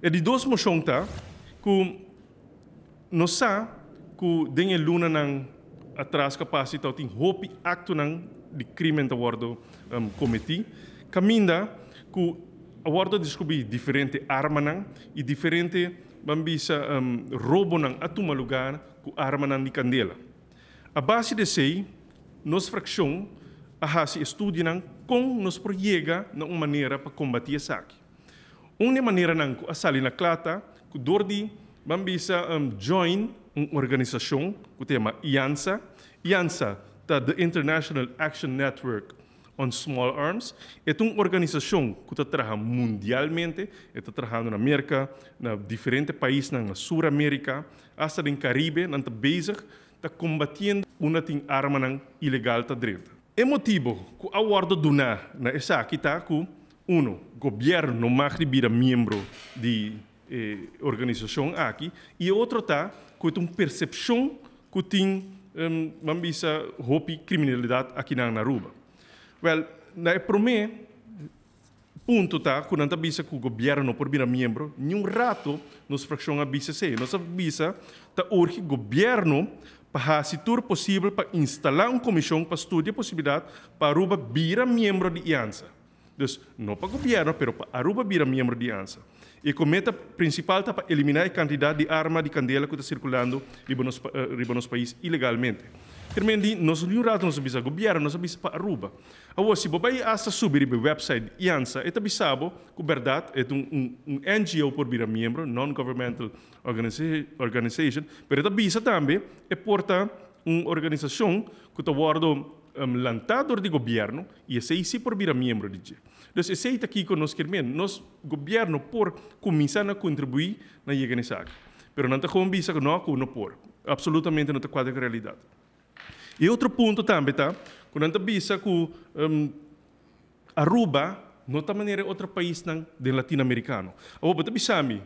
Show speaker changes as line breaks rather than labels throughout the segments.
E di dos moção tá, que nós sa que denhe luna nang atrás capacita tem hopi acto nang de crime da wardo um, cometi. Caminda que a wardo descobri diferente arma nang e diferentes bambisa um, roubo nang atuma lugar com arma nang de candela. A base de sei, nos fração a hasi estudia nang com nos projega na uma maneira para combater aqui. Unha maneira nang asali na klata, kudordi, dordi bambisa um, join um organisação, ku tema IANSA. IANSA ta the International Action Network on Small Arms. É uma organização que está trabalhando mundialmente, está trabalhando na América, na diferentes países, na Sul-América, até no Caribe, ta bezig, ta está combatendo uma arma ilegal ta direita. É motivo que a guarda na essa aqui está com, um, governo magribi era membro de eh, organização aqui, e outro tá com uma percepção que tem, um, vamos dizer, criminalidade aqui na Aruba. Well, na primeira ponto tá quando a bisa que o governo por bira membro nenhum rato nos fração a bisa se nos a bisa tá urge governo para se for possível para instalar uma comissão para estudar a possibilidade para Aruba bira membro de IANSA Dus no para governo, mas para Aruba bira membro de ANSA. E cometa principal tá para eliminar a quantidade de arma de candela que está circulando eh, riba nos, país ilegalmente. Termendi, nós não rato sabemos governo, nós sabemos para Aruba. Agora, se você asa subir o website IANSA, é também sabe que, verdade, é um, um, um NGO por vir membro, non-governmental organization, mas é também, é porta uma organização que está guardando um, lantador de governo e esse aí se por vir a membro de Então, esse aí está aqui conosco, nós governo por começar a contribuir na área. Mas não está com visa que não, não por. Absolutamente não está quadra com a realidade. E outro ponto também, tá? Quando não gente visa que um, Aruba, não está maneira outro país não, de latino-americano. Agora, ah, você então, sabe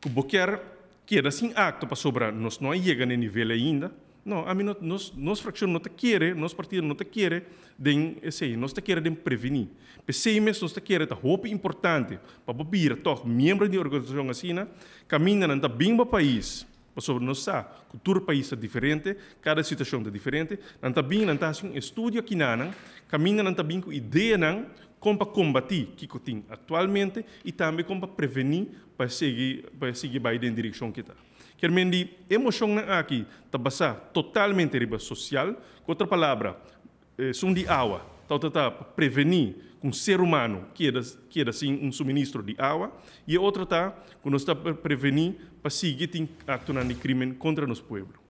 que qualquer que era assim acto para sobrar, nós não chegamos a nível ainda, não, a mim não, nós, nós não te quer, nós partido não te quer, den sei, nós te quer de prevenir. Pensei nós te quer, tá roupa importante para poder, toch membro de organização assim, né? Caminha na bem para país sobre nós sa cultura país é diferente cada situação é diferente não tá bem não tá assim estudo aqui não caminha não bem com ideia não como para combater o que tem atualmente e também como para prevenir para seguir para seguir vai em direção que está quer mendi emoção na aqui tá totalmente riba social com outra palavra eh, som de água tal, tal, tal, para prevenir com um ser humano, que era, que era assim um suministro de água, e a outra está, quando está para prevenir, para seguir atuando ato de crime contra nos povo.